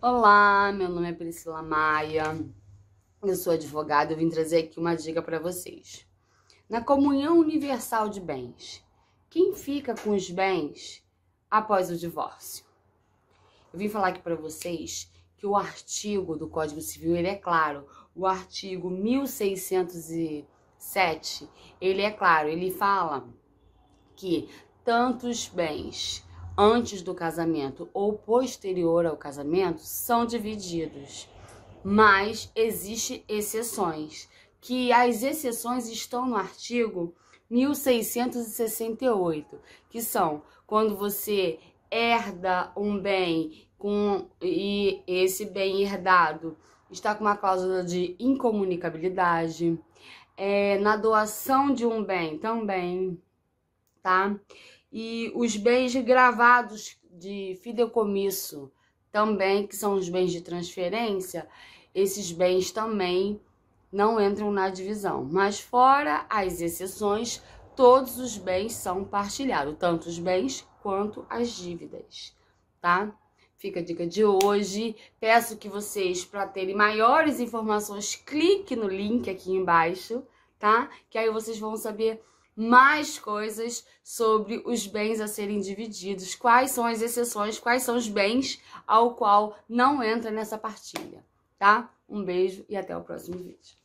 Olá, meu nome é Priscila Maia, eu sou advogada e vim trazer aqui uma dica para vocês. Na comunhão universal de bens, quem fica com os bens após o divórcio? Eu vim falar aqui para vocês que o artigo do Código Civil, ele é claro, o artigo 1607, ele é claro, ele fala que tantos bens antes do casamento ou posterior ao casamento são divididos, mas existem exceções, que as exceções estão no artigo 1668, que são quando você herda um bem com e esse bem herdado está com uma cláusula de incomunicabilidade, é, na doação de um bem também, tá? e os bens gravados de fideicomisso também, que são os bens de transferência, esses bens também não entram na divisão. Mas fora as exceções, todos os bens são partilhados, tanto os bens quanto as dívidas, tá? Fica a dica de hoje. Peço que vocês, para terem maiores informações, clique no link aqui embaixo, tá? Que aí vocês vão saber mais coisas sobre os bens a serem divididos, quais são as exceções, quais são os bens ao qual não entra nessa partilha, tá? Um beijo e até o próximo vídeo.